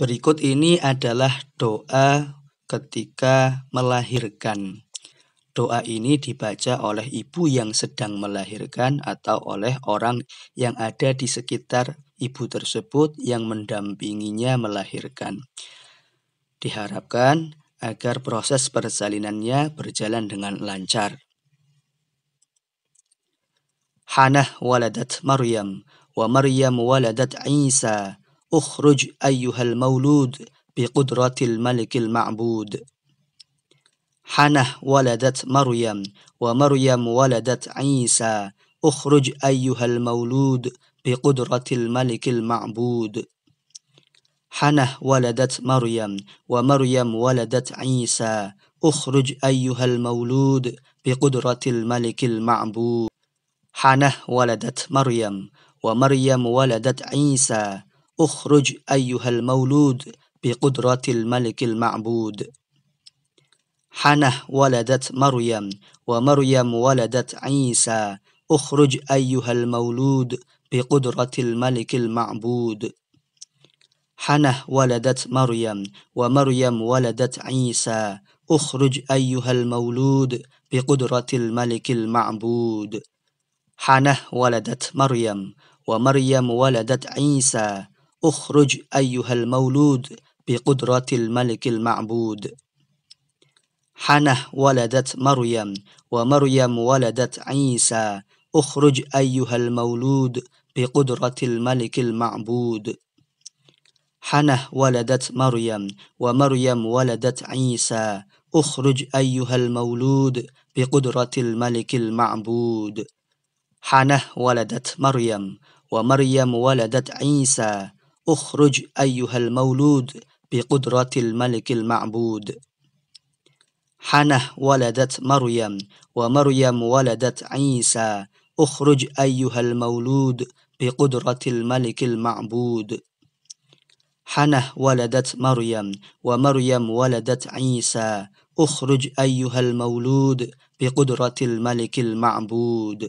Berikut ini adalah doa ketika melahirkan. Doa ini dibaca oleh ibu yang sedang melahirkan atau oleh orang yang ada di sekitar ibu tersebut yang mendampinginya melahirkan. Diharapkan agar proses persalinannya berjalan dengan lancar. Hanah waladat Maryam wa Maryam waladat Isa اخرج أيها المولود بقدرة الملك المعبود حنه ولدت مريم ومريم ولدت عيسى اخرج أيها المولود بقدرة الملك المعبود حنه ولدت مريم ومريم ولدت عيسى اخرج أيها المولود بقدرة الملك المعبود حنه ولدت مريم ومريم ولدت عيسى اخرج أيها المولود بقدرة الملك المعبود حنه ولدت مريم ومريم ولدت عيسى اخرج أيها المولود بقدرة الملك المعبود حنه ولدت مريم ومريم ولدت عيسى اخرج أيها المولود بقدرة الملك المعبود حنه ولدت مريم ومريم ولدت عيسى اخرج أيها المولود بقدرة الملك المعبود حنه ولدت مريم ومريم ولدت عيسى اخرج أيها المولود بقدرة الملك المعبود حنه ولدت مريم ومريم ولدت عيسى اخرج أيها المولود بقدرة الملك المعبود حنه ولدت مريم ومريم ولدت عيسى اخرج أيها المولود بقدرة الملك المعبود حنه ولدت مريم ومريم ولدت عيسى اخرج أيها المولود بقدرة الملك المعبود حنه ولدت مريم ومريم ولدت عيسى اخرج أيها المولود بقدرة الملك المعبود